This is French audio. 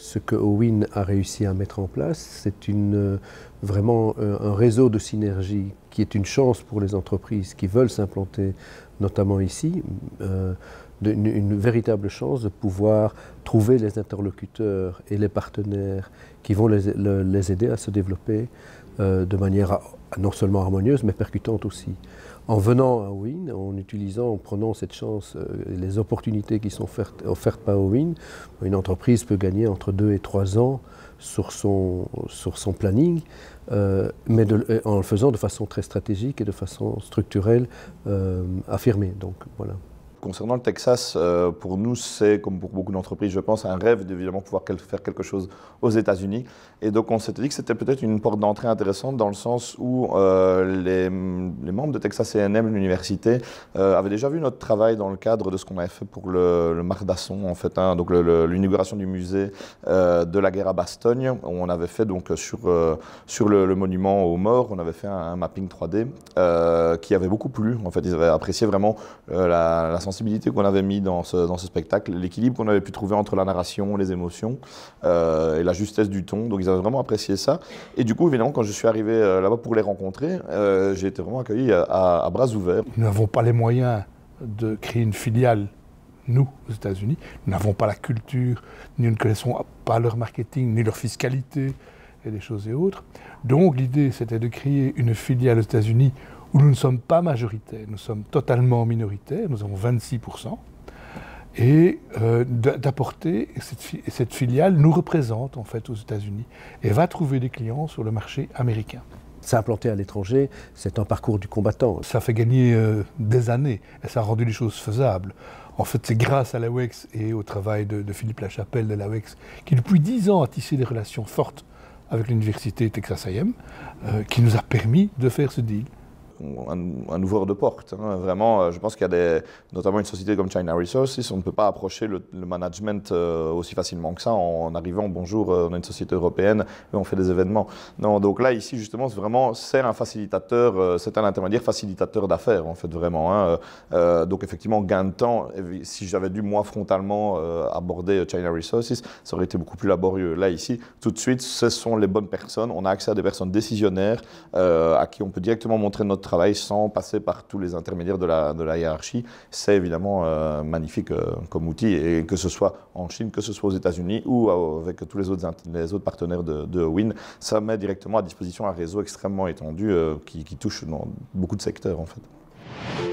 ce que OWIN a réussi à mettre en place, c'est euh, vraiment euh, un réseau de synergie qui est une chance pour les entreprises qui veulent s'implanter, notamment ici, euh, une, véritable chance de pouvoir trouver les interlocuteurs et les partenaires qui vont les aider à se développer euh, de manière non seulement harmonieuse, mais percutante aussi. En venant à Owen, en utilisant, en prenant cette chance, euh, les opportunités qui sont offertes, par Owen, une entreprise peut gagner entre deux et trois ans sur son, sur son planning, euh, mais en le faisant de façon très stratégique et de façon structurelle affirmée. Donc voilà concernant le Texas, euh, pour nous, c'est, comme pour beaucoup d'entreprises, je pense, un rêve d'évidemment pouvoir faire quelque chose aux États-Unis. Et donc, on s'était dit que c'était peut-être une porte d'entrée intéressante dans le sens où euh, les, membres de Texas A&M, l'université, euh, avaient déjà vu notre travail dans le cadre de ce qu'on avait fait pour le, le Mardasson, en fait, hein, donc l'inauguration du musée de la guerre à Bastogne. Où on avait fait donc sur, sur le, monument aux morts, on avait fait un, mapping 3D qui avait beaucoup plu. En fait, ils avaient apprécié vraiment la, la sensibilité qu'on avait mis dans ce, spectacle, l'équilibre qu'on avait pu trouver entre la narration, les émotions euh, et la justesse du ton. Donc ils avaient vraiment apprécié ça. Et du coup, évidemment, quand je suis arrivé euh, là-bas pour les rencontrer, euh, j'ai été vraiment accueilli à, bras ouverts. Nous n'avons pas les moyens de créer une filiale nous, aux États-Unis, nous n'avons pas la culture, ni nous ne connaissons pas leur marketing, ni leur fiscalité, et des choses et autres. Donc l'idée, c'était de créer une filiale aux États-Unis où nous ne sommes pas majoritaires, nous sommes totalement minoritaires, nous avons 26%, et euh, d'apporter, cette, filiale nous représente en fait aux États-Unis et va trouver des clients sur le marché américain. S'implanter à l'étranger, c'est un parcours du combattant. Ça fait gagner euh, des années et ça a rendu les choses faisables. En fait, c'est grâce à la et au travail de, Philippe Lachapelle de la qui, depuis dix ans, a tissé des relations fortes avec l'université Texas AM, euh, qui nous a permis de faire ce deal un, ouvreur de porte. Hein. Vraiment, euh, je pense qu'il y a des, notamment une société comme China Resources, on ne peut pas approcher le, management euh, aussi facilement que ça en, arrivant, bonjour, euh, on est une société européenne et on fait des événements. Non, donc là, ici, justement, c'est vraiment, c'est un facilitateur, c'est un intermédiaire facilitateur d'affaires, en fait, vraiment. Hein. donc, effectivement, gain de temps, si j'avais dû, moi, frontalement aborder China Resources, ça aurait été beaucoup plus laborieux. Là, ici, tout de suite, ce sont les bonnes personnes, on a accès à des personnes décisionnaires à qui on peut directement montrer notre sans passer par tous les intermédiaires de la, hiérarchie, c'est évidemment euh, magnifique euh, comme outil. Et que ce soit en Chine, que ce soit aux États-Unis ou euh, avec tous les autres, partenaires de, Win, ça met directement à disposition un réseau extrêmement étendu qui, touche beaucoup de secteurs en fait.